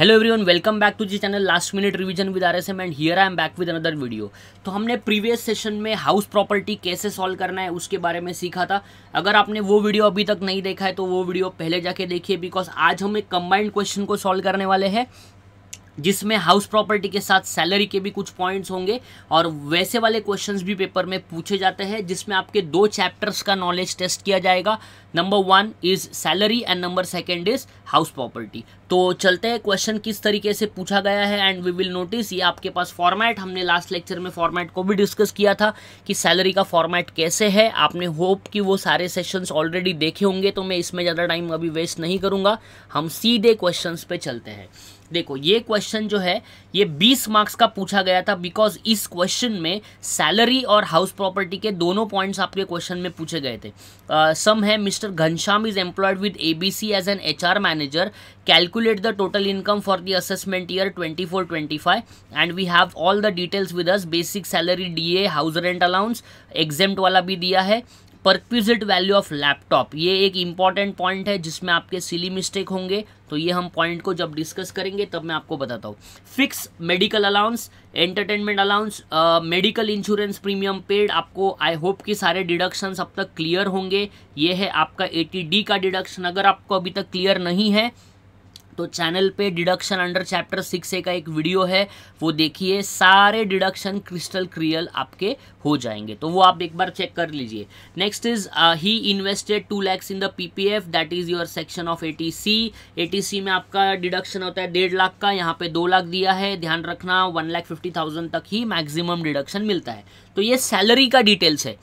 hello everyone welcome back to G channel last minute revision with R S M and here I am back with another video तो हमने previous session में house property कैसे solve करना है उसके बारे में सीखा था अगर आपने वो वीडियो अभी तक नहीं देखा है तो वो वीडियो पहले जाके देखिए बिकॉज आज हम एक कंबाइंड क्वेश्चन को सॉल्व करने वाले हैं जिसमें हाउस प्रॉपर्टी के साथ सैलरी के भी कुछ पॉइंट्स होंगे और वैसे वाले क्वेश्चंस भी पेपर में पूछे जाते हैं जिसमें आपके दो चैप्टर्स का नॉलेज टेस्ट किया जाएगा number one is salary and number second is house property तो चलते हैं क्वेश्चन किस तरीके से पूछा गया है एंड वी विल नोटिस ये आपके पास फॉर्मेट हमने लास्ट लेक्चर में फॉर्मेट को भी डिस्कस किया था कि सैलरी का फॉर्मेट कैसे है आपने होप कि वो सारे सेशंस ऑलरेडी देखे होंगे तो मैं इसमें ज़्यादा टाइम अभी वेस्ट नहीं करूँगा हम सीधे क्वेश्चन पे चलते हैं देखो ये क्वेश्चन जो है ये 20 मार्क्स का पूछा गया था बिकॉज इस क्वेश्चन में सैलरी और हाउस प्रॉपर्टी के दोनों पॉइंट्स आपके क्वेश्चन में पूछे गए थे सम uh, है mister Ghanshyam is employed with ABC as an HR manager calculate the total income for the assessment year 24-25 and we have all the details with us basic salary DA house rent allowance exempt वाला भी दिया है perquisite value of laptop ये एक important point है जिसमें आपके silly mistake होंगे तो ये हम पॉइंट को जब डिस्कस करेंगे तब मैं आपको बताता हूँ fix medical allowance entertainment allowance medical insurance premium paid आपको आई होप कि सारे डिडक्शंस अब तक क्लियर होंगे ये है आपका एटीडी का डिडक्शन अगर आपको अभी तक क्लियर नहीं है तो चैनल पे deduction under chapter six A का एक वीडियो है वो देखिए सारे डिडक्शन क्रिस्टल क्रियल आपके हो जाएंगे तो वो आप एक बार चेक कर लीजिए next is he invested two lakhs in the PPF that is your section of eighty C eighty C में आपका डिडक्शन होता है डेढ़ लाख का यहाँ पे दो लाख दिया है ध्यान रखना वन लैख फिफ्टी थाउजेंड तक ही मैक्सिमम डिडक्शन मिलता है तो ये सैलरी का डिटेल्स है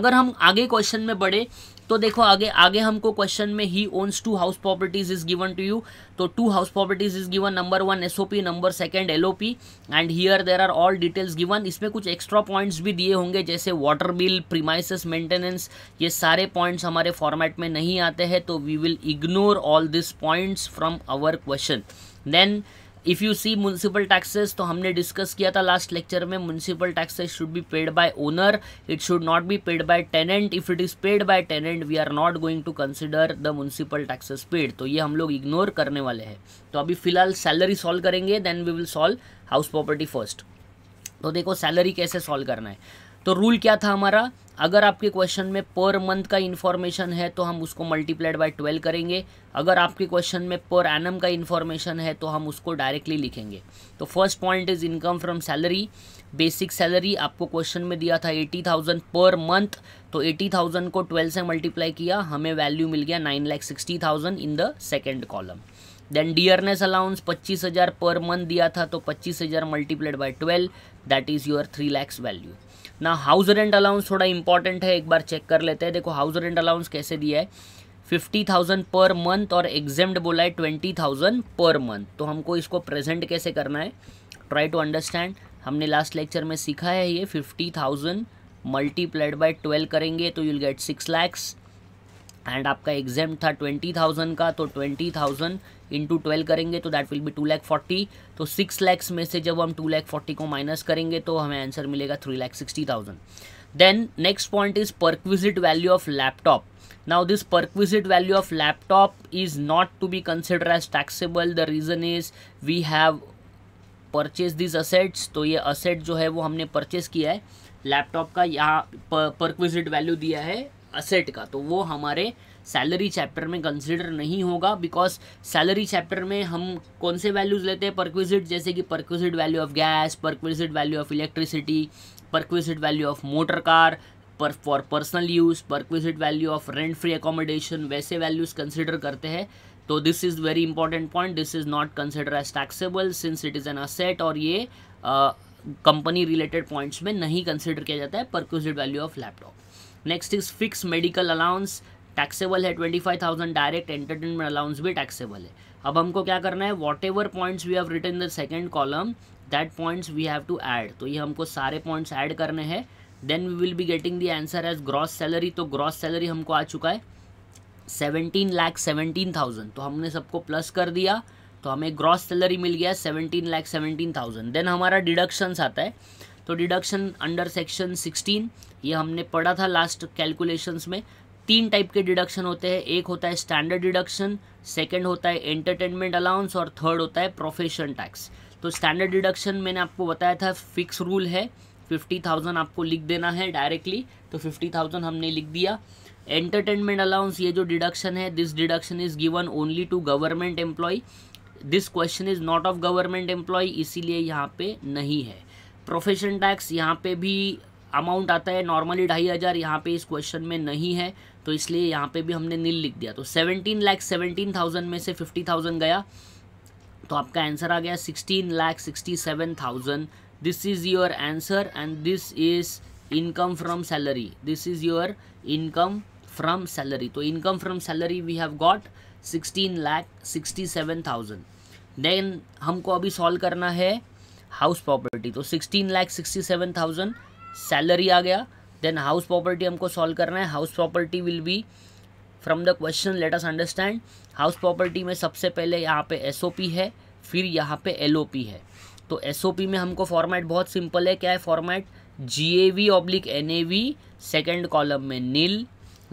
अगर हम आगे क्वेश्चन में बढ़े तो देखो आगे आगे हमको क्वेश्चन में he owns two house properties is given to you तो two house properties is given number one SOP number second LOP and here there are all details given इसमें कुछ एक्स्ट्रा पॉइंट्स भी दिए होंगे जैसे वाटर बिल प्रीमाइसिस मेंटेनेंस ये सारे points हमारे फॉर्मेट में नहीं आते हैं तो we will ignore all this points from our question then if you see municipal taxes तो हमने डिस्कस किया था लास्ट लेक्चर में municipal taxes should be paid by owner it should not be paid by tenant if it is paid by tenant we are not going to consider the municipal taxes paid तो ये हम लोग ignore करने वाले हैं तो अभी फिलहाल सैलरी सॉल्व करेंगे then we will solve house property first तो देखो सैलरी कैसे सॉल्व करना है तो रूल क्या था हमारा अगर आपके क्वेश्चन में पर मंथ का इन्फॉर्मेशन है तो हम उसको मल्टीप्लाइड बाय ट्वेल्व करेंगे अगर आपके क्वेश्चन में पर एनम का इन्फॉर्मेशन है तो हम उसको डायरेक्टली लिखेंगे तो first point is income from salary basic salary आपको क्वेश्चन में दिया था एटी थाउजेंड पर मंथ तो एटी थाउजेंड को ट्वेल्व से मल्टीप्लाई किया हमें वैल्यू मिल गया nine lakh sixty thousand in the second column then dearness allowance पच्चीस हज़ार पर मंथ दिया था तो पच्चीस हज़ार multiplied by twelve that is your three lakhs value ना हाउस रेंट अलाउंस थोड़ा इंपॉर्टेंट है एक बार चेक कर लेते हैं देखो हाउस रेंट अलाउंस कैसे दिया है फिफ्टी थाउजेंड पर मंथ और एग्जेम्ड बोला है ट्वेंटी थाउजेंड पर मंथ तो हमको इसको प्रेजेंट कैसे करना है ट्राई टू अंडरस्टैंड हमने लास्ट लेक्चर में सीखा है ये fifty thousand multiplied by twelve करेंगे तो you'll get six lakhs and आपका एग्जाम था ट्वेंटी थाउजेंड का तो ट्वेंटी थाउजेंड इंटू ट्वेल्व करेंगे तो that will be two lakh forty तो सिक्स लैक्स में से जब हम टू लैख फोर्टी को माइनस करेंगे तो हमें आंसर मिलेगा three lakh sixty thousand then next point is perquisite value of laptop now this perquisite value of laptop is not to be consider as taxable the reason is we have purchase these assets तो ये asset जो है वो हमने purchase किया है laptop का यहाँ परक्विजिट वैल्यू दिया है असेट का तो वो हमारे सैलरी चैप्टर में कंसिडर नहीं होगा बिकॉज सैलरी चैप्टर में हम कौन से वैल्यूज़ लेते हैं परक्विजिट जैसे कि perquisite value of gas perquisite value of electricity perquisite value of motor car पर for personal use perquisite value of rent free accommodation वैसे वैल्यूज़ कंसिडर करते हैं तो this is very important point this is not consider as taxable since it is an asset और ये company related points में नहीं consider किया जाता है perquisite value of laptop next is fix medical allowance taxable है twenty five thousand direct entertainment allowance भी taxable है अब हमको क्या करना है whatever points we have written the second column that points we have to add तो ये हमको सारे पॉइंट्स ऐड करने हैं then we will be getting the answer as gross salary तो ग्रॉस सैलरी हमको आ चुका है सेवनटीन लाख सेवनटीन थाउजेंड तो हमने सबको प्लस कर दिया तो हमें ग्रॉस सैलरी मिल गया seventeen lakh seventeen thousand then हमारा डिडक्शंस आता है तो डिडक्शन अंडर सेक्शन सिक्सटीन ये हमने पढ़ा था लास्ट कैलकुलेशंस में तीन टाइप के डिडक्शन होते हैं एक होता है स्टैंडर्ड डिडक्शन सेकंड होता है एंटरटेनमेंट अलाउंस और थर्ड होता है प्रोफेशन टैक्स तो स्टैंडर्ड डिडक्शन मैंने आपको बताया था फिक्स रूल है फिफ्टी थाउजेंड आपको लिख देना है डायरेक्टली तो फिफ्टी थाउजेंड हमने लिख दिया एंटरटेनमेंट अलाउंस ये जो डिडक्शन है this deduction is given only to government employ this question is not of government employ इसीलिए यहाँ पे नहीं है प्रोफेशन टैक्स यहाँ पे भी अमाउंट आता है नॉर्मली ढाई हज़ार यहाँ पे इस क्वेश्चन में नहीं है तो इसलिए यहाँ पे भी हमने नील लिख दिया तो सेवनटीन लाख सेवनटीन थाउजेंड में से फिफ्टी थाउजेंड गया तो आपका आंसर आ गया sixteen lakh sixty seven thousand this is your answer and this is salary this is this income your salary तो income so salary we have got sixteen got sixty seven thousand then हमको अभी solve करना है house property तो sixteen lakh thousand salary आ गया then house property हमको solve करना है house property will be from the question let us understand house property में सबसे पहले यहाँ पे एस है फिर यहाँ पे एल है तो एस में हमको फॉर्मेट बहुत सिंपल है क्या है format G A V oblique N A V second column में nil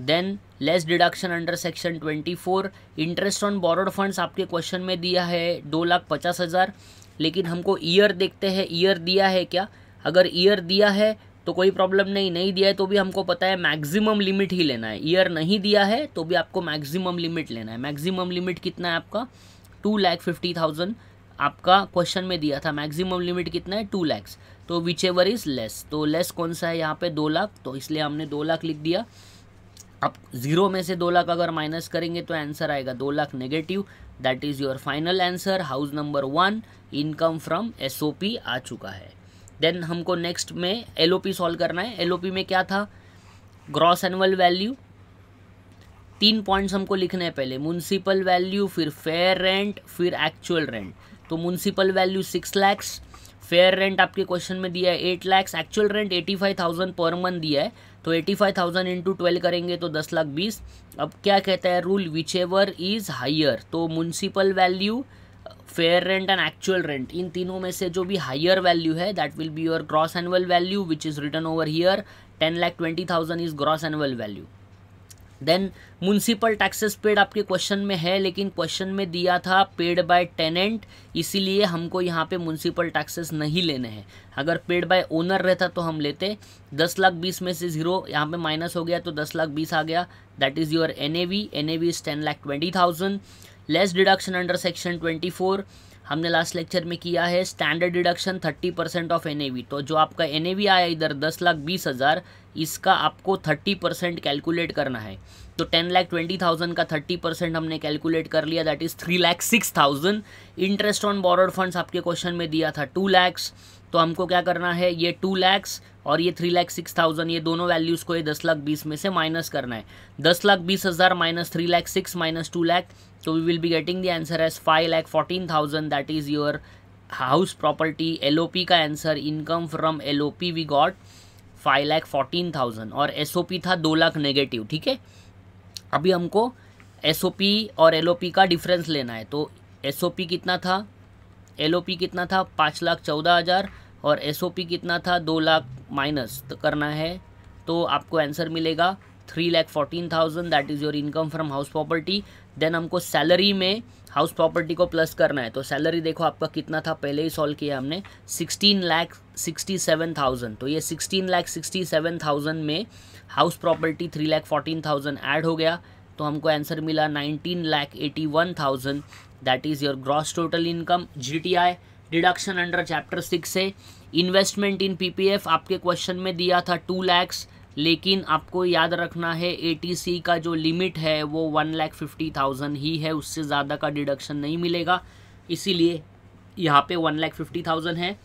then less deduction under section twenty four interest on borrowed funds आपके क्वेश्चन में दिया है दो लाख पचास हज़ार लेकिन हमको ईयर देखते हैं ईयर दिया है क्या अगर ईयर दिया है तो कोई प्रॉब्लम नहीं नहीं दिया है तो भी हमको पता है मैक्सिमम लिमिट ही लेना है ईयर नहीं दिया है तो भी आपको मैक्सिमम लिमिट लेना है मैक्सिमम लिमिट कितना है आपका टू लैख फिफ्टी थाउजेंड आपका क्वेश्चन में दिया था मैक्सिमम लिमिट कितना है टू लैक्स तो विच एवर इज़ लेस तो लेस कौन सा है यहाँ पे दो लाख तो इसलिए हमने दो लाख लिख दिया अब ज़ीरो में से दो लाख अगर माइनस करेंगे तो आंसर आएगा दो lakh negative that is your final answer house number one income from S आ चुका है देन हमको नेक्स्ट में एल सॉल्व करना है एल में क्या था ग्रॉस एनुअल वैल्यू तीन पॉइंट्स हमको लिखने हैं पहले म्यूनसिपल वैल्यू फिर फेयर रेंट फिर एक्चुअल रेंट तो municipal value six lakhs fair rent आपके क्वेश्चन में दिया है eight lakhs actual rent eighty five thousand per month दिया है तो eighty five thousand into twelve करेंगे तो दस लाख बीस अब क्या कहता है rule whichever is higher तो municipal value fair rent and actual rent इन तीनों में से जो भी हायर वैल्यू है that will be your gross annual value which is written over here ten lakh twenty thousand is gross annual value then municipal taxes paid आपके question में है लेकिन क्वेश्चन में दिया था पेड बाय टेनेंट इसीलिए हमको यहाँ पे म्यूनसिपल टैक्सेस नहीं लेने हैं अगर पेड बाय ओनर रहता तो हम लेते दस लाख बीस में से ज़ीरो यहाँ पे माइनस हो गया तो दस लाख बीस आ गया that is your N A V N A V is ten lakh twenty thousand less deduction under section twenty four हमने लास्ट लेक्चर में किया है standard deduction thirty percent of N तो जो आपका एन आया इधर दस लाख बीस हज़ार इसका आपको थर्टी परसेंट कैलकुलेट करना है तो टेन लाख ट्वेंटी थाउजेंड का थर्टी परसेंट हमने कैलकुलेट कर लिया that is three lakh six thousand interest on borrowed funds आपके क्वेश्चन में दिया था टू लैक्स तो हमको क्या करना है ये टू लैक्स और ये थ्री लैख सिक्स थाउजेंड ये दोनों वैल्यूज़ को ये दस लाख बीस में से माइनस करना है दस लाख बीस हज़ार minus three lakh six minus two lakh तो we will be getting the answer as five lakh fourteen thousand that is your house property L का answer income from L we got five lakh fourteen thousand और S था दो lakh negative ठीक है अभी हमको S और एल का डिफरेंस लेना है तो एस कितना था एल कितना था पाँच लाख चौदह हज़ार और एस कितना था दो लाख माइनस तो करना है तो आपको आंसर मिलेगा three lakh fourteen thousand that is your income from house property then हमको सैलरी में हाउस प्रॉपर्टी को प्लस करना है तो सैलरी देखो आपका कितना था पहले ही सॉल्व किया हमने sixteen lakh sixty seven thousand तो ये sixteen lakh sixty seven thousand में house property three lakh fourteen thousand add हो गया तो हमको आंसर मिला nineteen lakh eighty one thousand that is your gross total income G T I deduction under chapter six है investment in PPF आपके question में दिया था टू लैक्स लेकिन आपको याद रखना है एटीसी का जो लिमिट है वो वन लैख फिफ्टी थाउजेंड ही है उससे ज़्यादा का डिडक्शन नहीं मिलेगा इसीलिए यहाँ पे वन लैख फिफ्टी थाउजेंड है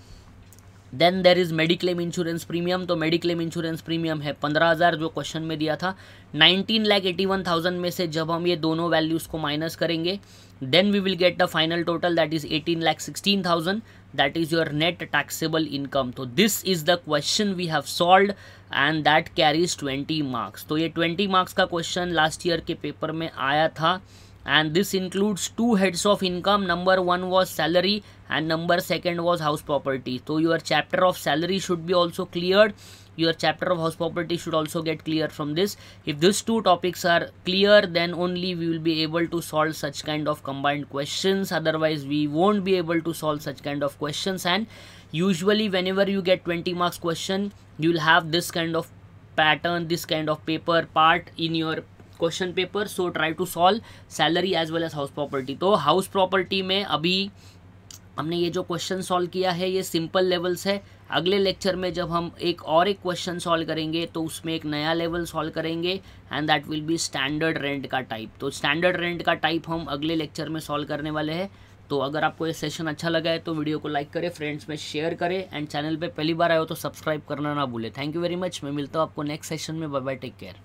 then there is mediclaim insurance premium तो मेडिक्लेम इंश्योरेंस प्रीमियम है पंद्रह हज़ार जो क्वेश्चन में दिया था nineteen lakh eighty one thousand में से जब हम ये दोनों वैल्यूज़ को माइनस करेंगे then we will get the final total that is eighteen lakh sixteen thousand that is your net taxable income तो this is the question we have solve and that carries twenty marks तो ये twenty marks का question last year के paper में आया था and this includes two heads of income number one was salary and number second was house property so your chapter of salary should be also cleared your chapter of house property should also get clear from this if these two topics are clear then only we will be able to solve such kind of combined questions otherwise we won't be able to solve such kind of questions and usually whenever you get 20 marks question you will have this kind of pattern this kind of paper part in your question paper so try to solve salary as well as house property तो house property में अभी हमने ये जो question solve किया है ये simple levels है अगले लेक्चर में जब हम एक और एक क्वेश्चन सॉल्व करेंगे तो उसमें एक नया लेवल सॉल्व करेंगे and that will be standard rent का टाइप तो स्टैंडर्ड रेंट का टाइप हम अगले लेक्चर में सॉल्व करने वाले हैं तो अगर आपको ये सेशन अच्छा लगा है तो वीडियो को लाइक करें फ्रेंड्स में शेयर करें एंड चैनल पर पहली बार आए हो तो सब्सक्राइब करना ना भूलें थैंक यू वेरी मच मैं मिलता हूँ आपको नेक्स्ट सेशन में बाय बाय टेक केयर